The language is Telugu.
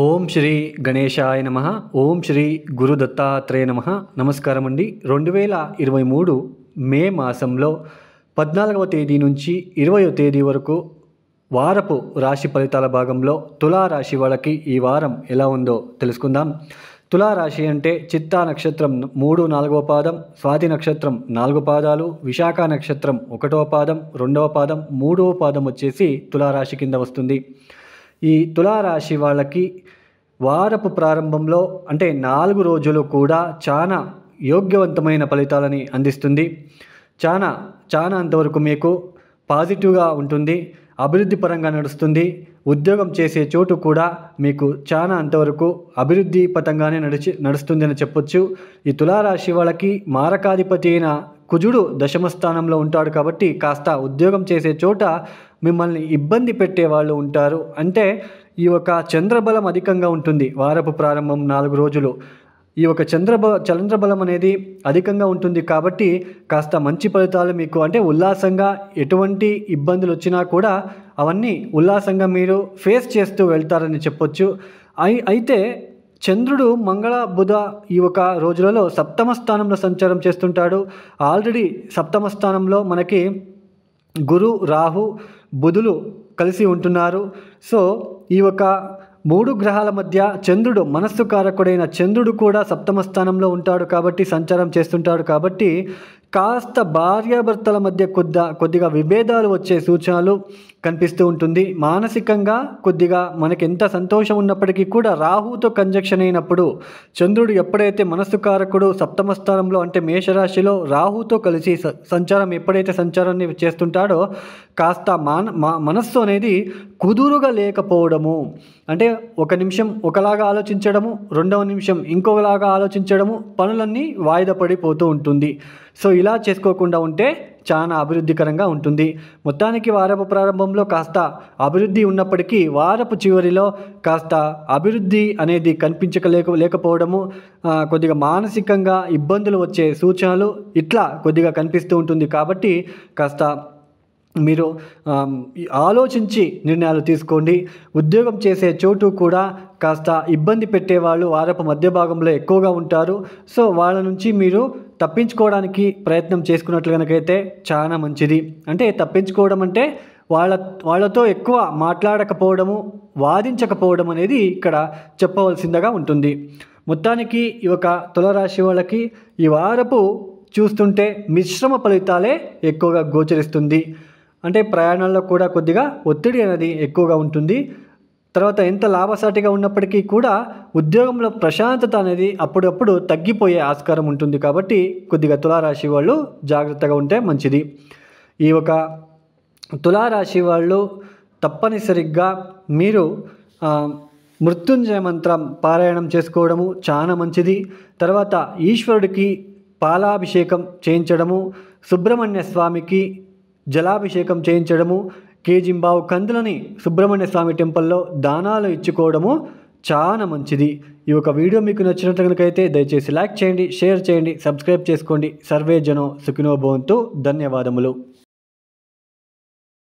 ఓం శ్రీ గణేశాయ నమ ఓం శ్రీ గురు దత్తాత్రేయ నమ నమస్కారం అండి రెండు వేల ఇరవై మూడు మే మాసంలో పద్నాలుగవ తేదీ నుంచి ఇరవయో తేదీ వరకు వారపు రాశి ఫలితాల భాగంలో తులారాశి వాళ్ళకి ఈ వారం ఎలా ఉందో తెలుసుకుందాం తులారాశి అంటే చిత్తా నక్షత్రం మూడు నాలుగవ పాదం స్వాతి నక్షత్రం నాలుగు పాదాలు విశాఖ నక్షత్రం ఒకటవ పాదం రెండవ పాదం మూడవ పాదం వచ్చేసి తులారాశి కింద వస్తుంది ఈ తులారాశి వాళ్ళకి వారపు ప్రారంభంలో అంటే నాలుగు రోజులు కూడా చాలా యోగ్యవంతమైన ఫలితాలని అందిస్తుంది చాలా చాలా అంతవరకు మీకు పాజిటివ్గా ఉంటుంది అభివృద్ధి పరంగా నడుస్తుంది ఉద్యోగం చేసే చోటు కూడా మీకు చాలా అంతవరకు అభివృద్ధి పతంగానే నడిచి నడుస్తుందని చెప్పొచ్చు ఈ తులారాశి వాళ్ళకి మారకాధిపతి అయిన కుజుడు దశమ స్థానంలో ఉంటాడు కాబట్టి కాస్త ఉద్యోగం చేసే చోట మిమ్మల్ని ఇబ్బంది పెట్టే వాళ్ళు ఉంటారు అంటే ఈ యొక్క చంద్రబలం అధికంగా ఉంటుంది వారపు ప్రారంభం నాలుగు రోజులు ఈ యొక్క చంద్రబ చంద్రబలం అనేది అధికంగా ఉంటుంది కాబట్టి కాస్త మంచి ఫలితాలు మీకు అంటే ఉల్లాసంగా ఎటువంటి ఇబ్బందులు వచ్చినా కూడా అవన్నీ ఉల్లాసంగా మీరు ఫేస్ చేస్తూ వెళ్తారని చెప్పొచ్చు అయి అయితే చంద్రుడు మంగళ బుధ ఈ ఒక రోజులలో సప్తమ స్థానంలో సంచారం చేస్తుంటాడు ఆల్రెడీ సప్తమ స్థానంలో మనకి గురు రాహు బుధులు కలిసి ఉంటున్నారు సో ఈ యొక్క మూడు గ్రహాల మధ్య చంద్రుడు మనస్సు కారకుడైన చంద్రుడు కూడా సప్తమ స్థానంలో ఉంటాడు కాబట్టి సంచారం చేస్తుంటాడు కాబట్టి కాస్త భార్యాభర్తల మధ్య కొద్ద కొద్దిగా విభేదాలు వచ్చే సూచనలు కనిపిస్తూ ఉంటుంది మానసికంగా కొద్దిగా మనకి ఎంత సంతోషం ఉన్నప్పటికీ కూడా రాహుతో కంజక్షన్ అయినప్పుడు చంద్రుడు ఎప్పుడైతే కారకుడు సప్తమ స్థానంలో అంటే మేషరాశిలో రాహుతో కలిసి సంచారం ఎప్పుడైతే సంచారాన్ని చేస్తుంటాడో కాస్త మాన మనస్సు అనేది కుదురుగా లేకపోవడము అంటే ఒక నిమిషం ఒకలాగా ఆలోచించడము రెండవ నిమిషం ఇంకొకలాగా ఆలోచించడము పనులన్నీ వాయిదా పడిపోతూ ఉంటుంది సో ఇలా చేసుకోకుండా ఉంటే చాలా అభివృద్ధికరంగా ఉంటుంది మొత్తానికి వారపు ప్రారంభంలో కాస్త అభివృద్ధి ఉన్నప్పటికీ వారపు చివరిలో కాస్త అభివృద్ధి అనేది కనిపించక లేకపోవడము కొద్దిగా మానసికంగా ఇబ్బందులు వచ్చే సూచనలు ఇట్లా కొద్దిగా కనిపిస్తూ ఉంటుంది కాబట్టి కాస్త మీరు ఆలోచించి నిర్ణయాలు తీసుకోండి ఉద్యోగం చేసే చోటు కూడా కాస్త ఇబ్బంది పెట్టేవాళ్ళు వారపు మధ్య భాగంలో ఎక్కువగా ఉంటారు సో వాళ్ళ నుంచి మీరు తప్పించుకోవడానికి ప్రయత్నం చేసుకున్నట్లు కనుకైతే చాలా మంచిది అంటే తప్పించుకోవడం అంటే వాళ్ళ వాళ్ళతో ఎక్కువ మాట్లాడకపోవడము వాదించకపోవడం అనేది ఇక్కడ చెప్పవలసిందిగా ఉంటుంది మొత్తానికి ఈ ఒక తులరాశి వాళ్ళకి ఈ వారపు చూస్తుంటే మిశ్రమ ఫలితాలే ఎక్కువగా గోచరిస్తుంది అంటే ప్రయాణాల్లో కూడా కొద్దిగా ఒత్తిడి అనేది ఎక్కువగా ఉంటుంది తర్వాత ఎంత లాభసాటిగా ఉన్నప్పటికీ కూడా ఉద్యోగంలో ప్రశాంతత అనేది అప్పుడప్పుడు తగ్గిపోయే ఆస్కారం ఉంటుంది కాబట్టి కొద్దిగా తులారాశి వాళ్ళు జాగ్రత్తగా ఉంటే మంచిది ఈ ఒక తులారాశి వాళ్ళు తప్పనిసరిగా మీరు మృత్యుంజయ మంత్రం పారాయణం చేసుకోవడము చాలా మంచిది తర్వాత ఈశ్వరుడికి పాలాభిషేకం చేయించడము సుబ్రహ్మణ్య స్వామికి జలాభిషేకం చేయించడము కేజింబావు కందులని సుబ్రహ్మణ్య స్వామి టెంపుల్లో దానాలు ఇచ్చుకోవడము చాలా మంచిది ఈ యొక్క వీడియో మీకు నచ్చినట్లు కనుకైతే దయచేసి లైక్ చేయండి షేర్ చేయండి సబ్స్క్రైబ్ చేసుకోండి సర్వే జనో సుఖినోభవంతు ధన్యవాదములు